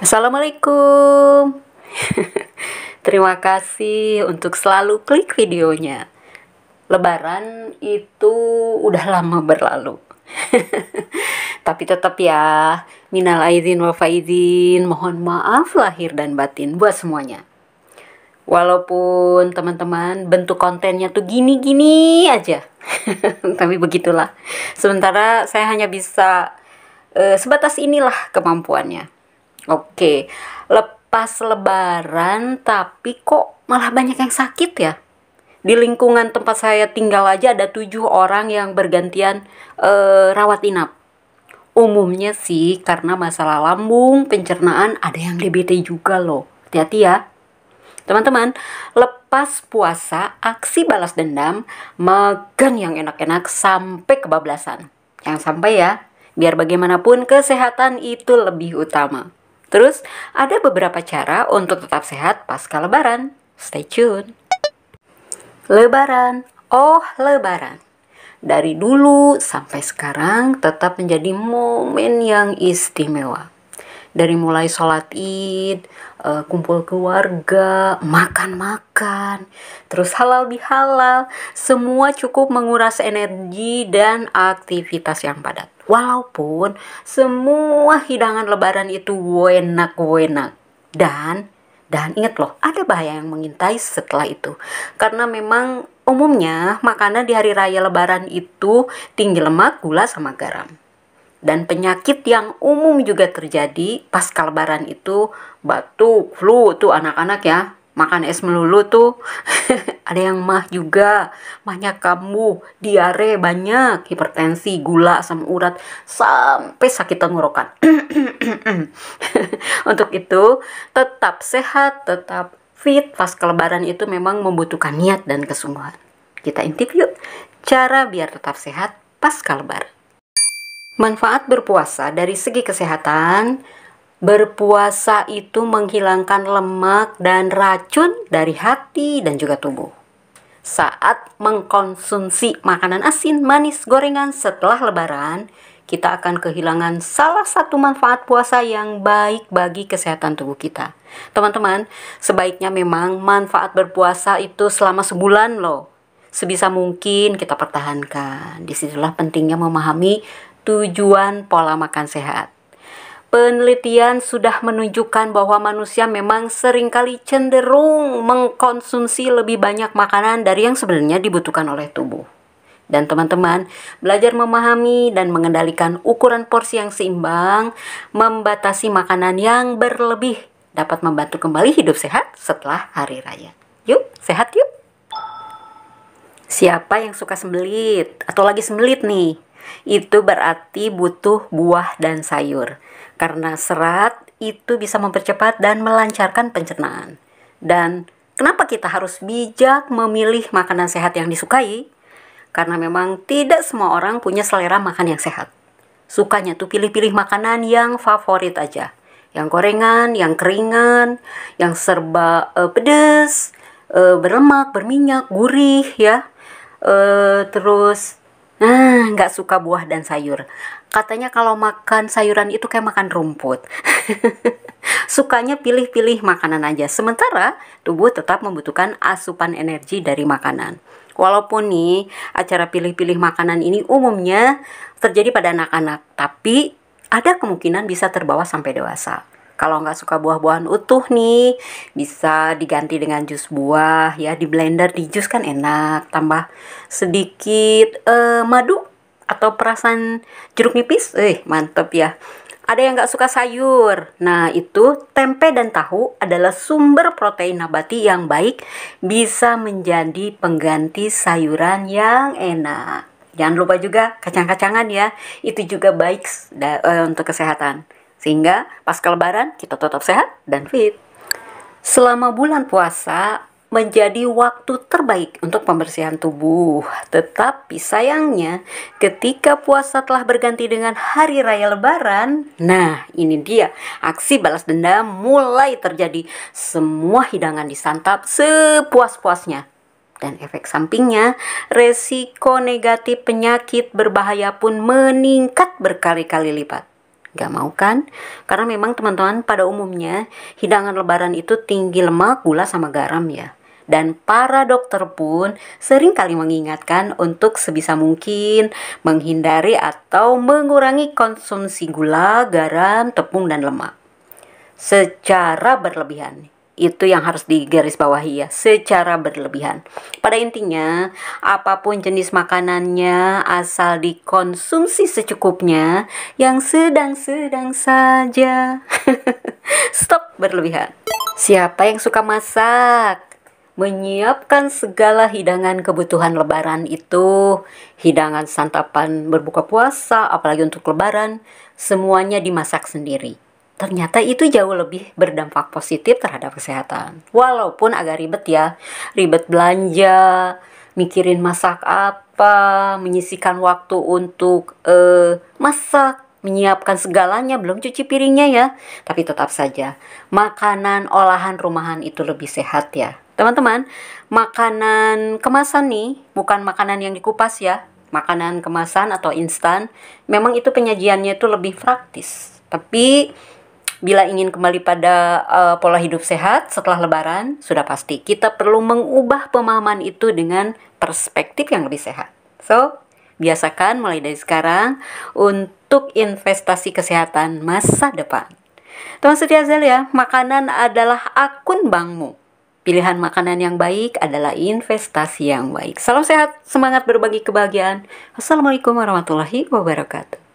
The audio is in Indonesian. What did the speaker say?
Assalamualaikum. Terima kasih untuk selalu klik videonya. Lebaran itu udah lama berlalu. Tapi tetap ya, minal aidin wal faizin, mohon maaf lahir dan batin buat semuanya. Walaupun teman-teman bentuk kontennya tuh gini-gini aja. Tapi begitulah. Sementara saya hanya bisa eh, sebatas inilah kemampuannya. Oke, lepas lebaran tapi kok malah banyak yang sakit ya? Di lingkungan tempat saya tinggal aja ada tujuh orang yang bergantian eh, rawat inap. Umumnya sih karena masalah lambung, pencernaan, ada yang DBT juga loh. Hati-hati ya. Teman-teman, lepas puasa, aksi balas dendam, makan yang enak-enak sampai kebablasan. Yang sampai ya, biar bagaimanapun kesehatan itu lebih utama. Terus, ada beberapa cara untuk tetap sehat pasca lebaran. Stay tune. Lebaran, oh lebaran. Dari dulu sampai sekarang tetap menjadi momen yang istimewa. Dari mulai sholat id, eh, kumpul keluarga, makan-makan, terus halal bihalal, semua cukup menguras energi dan aktivitas yang padat. Walaupun semua hidangan lebaran itu enak-enak. Dan dan ingat loh, ada bahaya yang mengintai setelah itu. Karena memang umumnya makanan di hari raya lebaran itu tinggi lemak, gula, sama garam. Dan penyakit yang umum juga terjadi pas lebaran itu batuk, flu, tuh anak-anak ya makan es melulu tuh ada yang mah juga mahnya kamu diare banyak hipertensi gula sama urat sampai sakit tenggorokan untuk itu tetap sehat tetap fit pas kelebaran itu memang membutuhkan niat dan kesungguhan kita intip yuk cara biar tetap sehat pas kelebaran manfaat berpuasa dari segi kesehatan Berpuasa itu menghilangkan lemak dan racun dari hati dan juga tubuh. Saat mengkonsumsi makanan asin, manis, gorengan setelah lebaran, kita akan kehilangan salah satu manfaat puasa yang baik bagi kesehatan tubuh kita. Teman-teman, sebaiknya memang manfaat berpuasa itu selama sebulan loh. Sebisa mungkin kita pertahankan. Disitulah pentingnya memahami tujuan pola makan sehat. Penelitian sudah menunjukkan bahwa manusia memang seringkali cenderung mengkonsumsi lebih banyak makanan dari yang sebenarnya dibutuhkan oleh tubuh. Dan teman-teman, belajar memahami dan mengendalikan ukuran porsi yang seimbang, membatasi makanan yang berlebih dapat membantu kembali hidup sehat setelah hari raya. Yuk, sehat yuk. Siapa yang suka sembelit atau lagi sembelit nih? itu berarti butuh buah dan sayur. Karena serat itu bisa mempercepat dan melancarkan pencernaan. Dan kenapa kita harus bijak memilih makanan sehat yang disukai? Karena memang tidak semua orang punya selera makan yang sehat. Sukanya tuh pilih-pilih makanan yang favorit aja. Yang gorengan, yang keringan, yang serba uh, eh, pedes, uh, eh, berlemak, berminyak, gurih ya. Uh, terus Ah, nggak suka buah dan sayur. Katanya kalau makan sayuran itu kayak makan rumput. Sukanya pilih-pilih makanan aja. Sementara tubuh tetap membutuhkan asupan energi dari makanan. Walaupun nih acara pilih-pilih makanan ini umumnya terjadi pada anak-anak, tapi ada kemungkinan bisa terbawa sampai dewasa. Kalau nggak suka buah-buahan utuh nih, bisa diganti dengan jus buah ya. Di blender di jus kan enak. Tambah sedikit eh, madu atau perasan jeruk nipis. Eh, mantep ya. Ada yang nggak suka sayur. Nah, itu tempe dan tahu adalah sumber protein nabati yang baik, bisa menjadi pengganti sayuran yang enak. Jangan lupa juga kacang-kacangan ya, itu juga baik eh, untuk kesehatan. Sehingga pas lebaran kita tetap sehat dan fit. Selama bulan puasa menjadi waktu terbaik untuk pembersihan tubuh. Tetapi sayangnya, ketika puasa telah berganti dengan hari raya lebaran, nah ini dia, aksi balas dendam mulai terjadi. Semua hidangan disantap sepuas-puasnya. Dan efek sampingnya, resiko negatif penyakit berbahaya pun meningkat berkali-kali lipat. Gak mau kan? Karena memang teman-teman pada umumnya hidangan lebaran itu tinggi lemak, gula, sama garam ya. Dan para dokter pun sering kali mengingatkan untuk sebisa mungkin menghindari atau mengurangi konsumsi gula, garam, tepung, dan lemak secara berlebihan itu yang harus digarisbawahi ya secara berlebihan. Pada intinya, apapun jenis makanannya asal dikonsumsi secukupnya yang sedang-sedang saja. Stop berlebihan. Siapa yang suka masak? Menyiapkan segala hidangan kebutuhan lebaran itu, hidangan santapan berbuka puasa, apalagi untuk lebaran, semuanya dimasak sendiri ternyata itu jauh lebih berdampak positif terhadap kesehatan. Walaupun agak ribet ya, ribet belanja, mikirin masak apa, menyisikan waktu untuk uh, masak, menyiapkan segalanya, belum cuci piringnya ya. Tapi tetap saja, makanan olahan rumahan itu lebih sehat ya. Teman-teman, makanan kemasan nih, bukan makanan yang dikupas ya. Makanan kemasan atau instan, memang itu penyajiannya itu lebih praktis. Tapi Bila ingin kembali pada uh, pola hidup sehat setelah lebaran, sudah pasti kita perlu mengubah pemahaman itu dengan perspektif yang lebih sehat. So, biasakan mulai dari sekarang untuk investasi kesehatan masa depan. teman Setia ya, makanan adalah akun bankmu. Pilihan makanan yang baik adalah investasi yang baik. Salam sehat, semangat berbagi kebahagiaan. Assalamualaikum warahmatullahi wabarakatuh.